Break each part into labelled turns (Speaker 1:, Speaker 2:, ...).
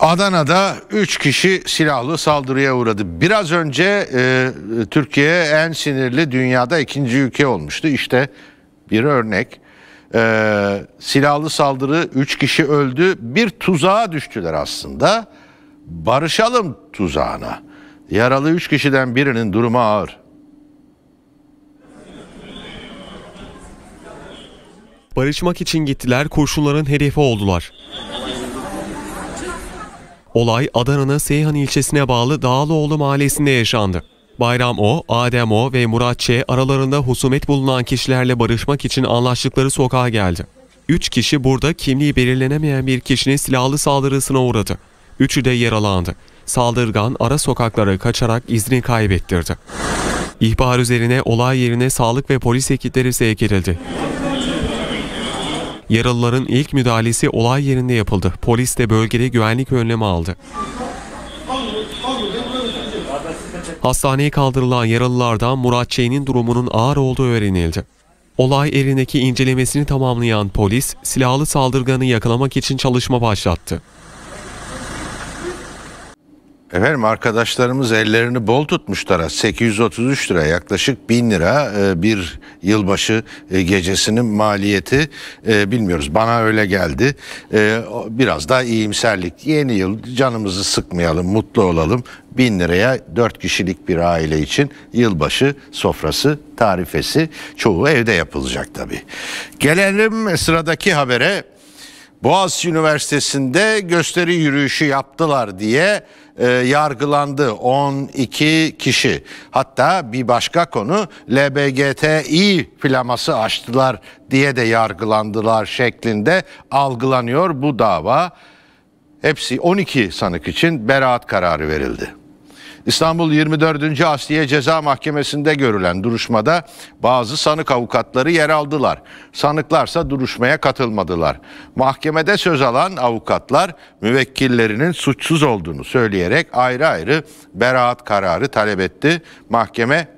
Speaker 1: Adana'da 3 kişi silahlı saldırıya uğradı. Biraz önce e, Türkiye en sinirli dünyada ikinci ülke olmuştu. İşte bir örnek. E, silahlı saldırı 3 kişi öldü. Bir tuzağa düştüler aslında. Barışalım tuzağına. Yaralı 3
Speaker 2: kişiden birinin durumu ağır. Barışmak için gittiler, kurşunların hedefi oldular. Olay Adana'nın Seyhan ilçesine bağlı Dağlıoğlu mahallesinde yaşandı. Bayram O, Adem O ve Murat Ç aralarında husumet bulunan kişilerle barışmak için anlaştıkları sokağa geldi. Üç kişi burada kimliği belirlenemeyen bir kişinin silahlı saldırısına uğradı. Üçü de yaralandı. Saldırgan ara sokaklara kaçarak izni kaybettirdi. İhbar üzerine olay yerine sağlık ve polis ekipleri sevk edildi. Yaralıların ilk müdahalesi olay yerinde yapıldı. Polis de bölgede güvenlik önlemi aldı. Hastaneye kaldırılan yaralılardan Murat Çey'nin durumunun ağır olduğu öğrenildi. Olay elindeki incelemesini tamamlayan polis, silahlı saldırganı yakalamak için çalışma başlattı.
Speaker 1: Efendim arkadaşlarımız ellerini bol tutmuşlar. 833 lira yaklaşık 1000 lira e, bir yılbaşı e, gecesinin maliyeti e, bilmiyoruz. Bana öyle geldi. Biraz daha iyimserlik. Yeni yıl canımızı sıkmayalım, mutlu olalım. 1000 liraya 4 kişilik bir aile için yılbaşı sofrası tarifesi çoğu evde yapılacak tabii. Gelelim sıradaki habere. Boğaziçi Üniversitesi'nde gösteri yürüyüşü yaptılar diye e, yargılandı 12 kişi. Hatta bir başka konu LBGTİ flaması açtılar diye de yargılandılar şeklinde algılanıyor bu dava. Hepsi 12 sanık için beraat kararı verildi. İstanbul 24. Asliye Ceza Mahkemesi'nde görülen duruşmada bazı sanık avukatları yer aldılar. Sanıklarsa duruşmaya katılmadılar. Mahkemede söz alan avukatlar müvekkillerinin suçsuz olduğunu söyleyerek ayrı ayrı beraat kararı talep etti. Mahkeme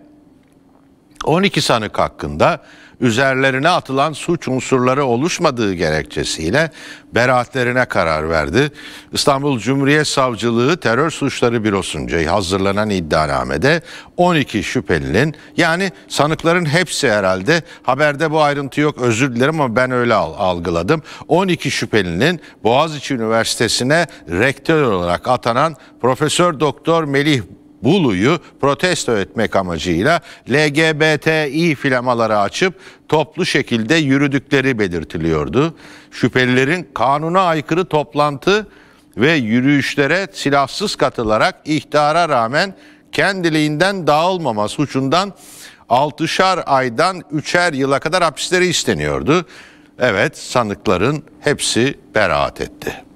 Speaker 1: 12 sanık hakkında üzerlerine atılan suç unsurları oluşmadığı gerekçesiyle beraatlerine karar verdi. İstanbul Cumhuriyet Savcılığı Terör Suçları Bürosu'nca hazırlanan iddianamede 12 şüphelinin yani sanıkların hepsi herhalde haberde bu ayrıntı yok özür dilerim ama ben öyle algıladım. 12 şüphelinin Boğaziçi Üniversitesi'ne rektör olarak atanan Profesör Doktor Melih Bulu'yu protesto etmek amacıyla LGBTİ filamaları açıp toplu şekilde yürüdükleri belirtiliyordu. Şüphelilerin kanuna aykırı toplantı ve yürüyüşlere silahsız katılarak ihtara rağmen kendiliğinden dağılmama suçundan 6'şar aydan 3'er yıla kadar hapisleri isteniyordu. Evet sanıkların hepsi beraat etti.